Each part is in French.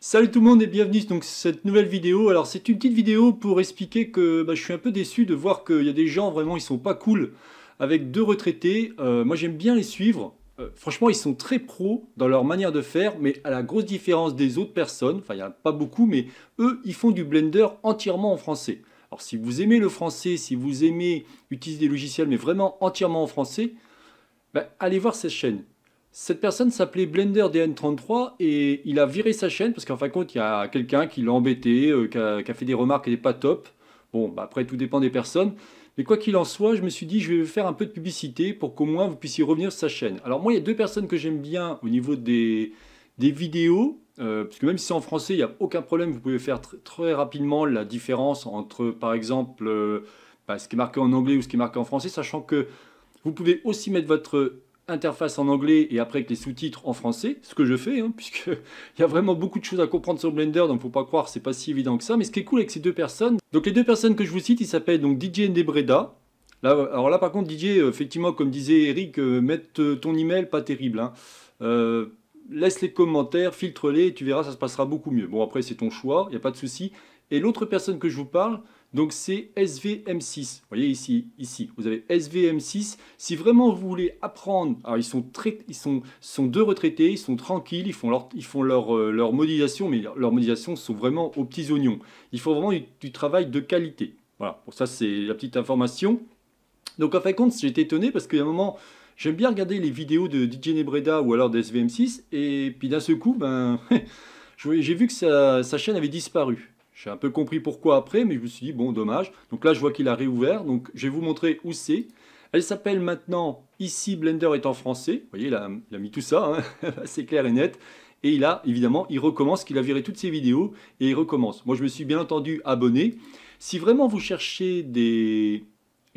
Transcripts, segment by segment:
Salut tout le monde et bienvenue donc cette nouvelle vidéo. Alors c'est une petite vidéo pour expliquer que bah, je suis un peu déçu de voir qu'il y a des gens vraiment ils sont pas cool avec deux retraités. Euh, moi j'aime bien les suivre. Euh, franchement ils sont très pros dans leur manière de faire mais à la grosse différence des autres personnes, enfin il n'y en a pas beaucoup mais eux ils font du blender entièrement en français. Alors si vous aimez le français, si vous aimez utiliser des logiciels mais vraiment entièrement en français, bah, allez voir cette chaîne. Cette personne s'appelait blenderdn 33 et il a viré sa chaîne parce qu'en fin de compte, il y a quelqu'un qui l'a embêté, euh, qui, a, fait des remarques qui n'étaient pas top. Bon, bah après, tout dépend des personnes. Mais quoi qu'il en soit, je me suis dit, je vais faire un peu de publicité pour qu'au moins vous puissiez revenir sur sa chaîne. Alors moi, il y a deux personnes que j'aime bien au niveau des, des vidéos. Euh, parce que même si c'est en français, il n'y a aucun problème. Vous pouvez faire très rapidement la différence entre, par exemple, euh, bah, ce qui est marqué en anglais ou ce qui est marqué en français, sachant que vous pouvez aussi mettre votre interface en anglais et après avec les sous-titres en français, ce que je fais, hein, puisque il y a vraiment beaucoup de choses à comprendre sur Blender, donc faut pas croire, c'est pas si évident que ça. Mais ce qui est cool avec ces deux personnes, donc les deux personnes que je vous cite, ils s'appellent donc DJ Ndebreda. alors là par contre, DJ, euh, effectivement, comme disait Eric, euh, mettre euh, ton email, pas terrible. Hein. laisse les commentaires, filtre-les, tu verras, ça se passera beaucoup mieux. Bon après c'est ton choix, il n'y a pas de souci. Et l'autre personne que je vous parle, donc c'est SVM6. Vous voyez ici, ici, vous avez SVM6. Si vraiment vous voulez apprendre, alors ils sont très, ils sont, sont deux retraités, ils sont tranquilles, ils font leur, ils font leur, euh, modélisation, mais leurs modélisations sont vraiment aux petits oignons. Il faut vraiment du, travail de qualité. Voilà, pour ça c'est la petite information. Donc en fin de compte, été étonné parce qu'à un moment, j'aime bien regarder les vidéos de DJ Nebreda ou alors de SVM6, et puis d'un seul coup, ben, j'ai vu que sa chaîne avait disparu. J'ai un peu compris pourquoi après, mais je me suis dit, bon, dommage. Donc là, je vois qu'il a réouvert. Donc, je vais vous montrer où c'est. Elle s'appelle maintenant Ici Blender est en français. Vous voyez, il a, mis tout ça, hein. c'est clair et net. Et il a évidemment, il recommence, qu'il a viré toutes ses vidéos et il recommence. Moi, je me suis bien entendu abonné. Si vraiment vous cherchez, des...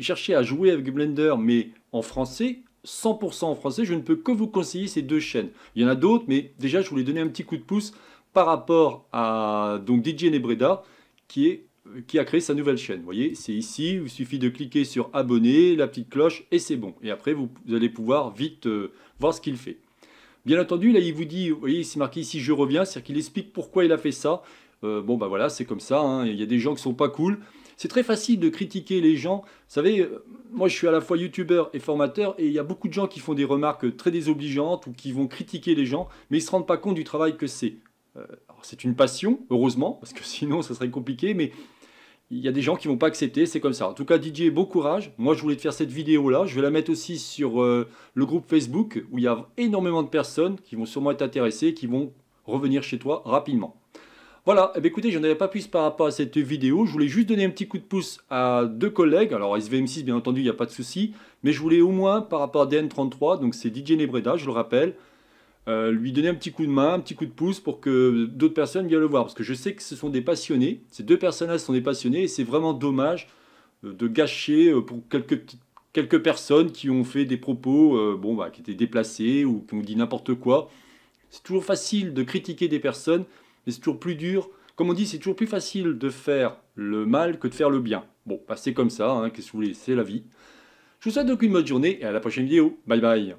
cherchez à jouer avec Blender, mais en français, 100% en français, je ne peux que vous conseiller ces deux chaînes. Il y en a d'autres, mais déjà, je voulais donner un petit coup de pouce par rapport à donc DJ Nebreda qui, est, qui a créé sa nouvelle chaîne. Vous voyez, c'est ici, il suffit de cliquer sur abonner, la petite cloche et c'est bon. Et après, vous, allez pouvoir vite euh, voir ce qu'il fait. Bien entendu, là, il vous dit, vous voyez, c'est marqué ici, je reviens, c'est-à-dire qu'il explique pourquoi il a fait ça. Euh, bon, ben voilà, c'est comme ça, hein. il y a des gens qui sont pas cool. C'est très facile de critiquer les gens. Vous savez, euh, moi je suis à la fois youtubeur et formateur et il y a beaucoup de gens qui font des remarques très désobligeantes ou qui vont critiquer les gens, mais ils ne se rendent pas compte du travail que c'est. Euh, c'est une passion, heureusement, parce que sinon ça serait compliqué, mais il y a des gens qui ne vont pas accepter, c'est comme ça. En tout cas, DJ, bon courage. Moi, je voulais te faire cette vidéo-là. Je vais la mettre aussi sur euh, le groupe Facebook, où il y a énormément de personnes qui vont sûrement être intéressées, qui vont revenir chez toi rapidement. Voilà, eh ben, écoutez, je écoutez, avais pas plus par rapport à cette vidéo. Je voulais juste donner un petit coup de pouce à deux collègues. Alors, SVM6, bien entendu, il n'y a pas de souci. Mais je voulais au moins, par rapport à DN33, donc c'est DJ Nebreda, je le rappelle, euh, lui donner un petit coup de main, un petit coup de pouce pour que d'autres personnes viennent le voir. Parce que je sais que ce sont des passionnés, ces deux personnes-là sont des passionnés, et c'est vraiment dommage euh, de gâcher euh, pour quelques, personnes qui ont fait des propos bon, bah, qui étaient déplacés ou qui ont dit n'importe quoi. C'est toujours facile de critiquer des personnes, mais c'est toujours plus dur. Comme on dit, c'est toujours plus facile de faire le mal que de faire le bien. Bon, bah, c'est comme ça, hein, qu'est-ce vous voulez, c'est la vie. Je vous souhaite donc une bonne journée et à la prochaine vidéo. Bye bye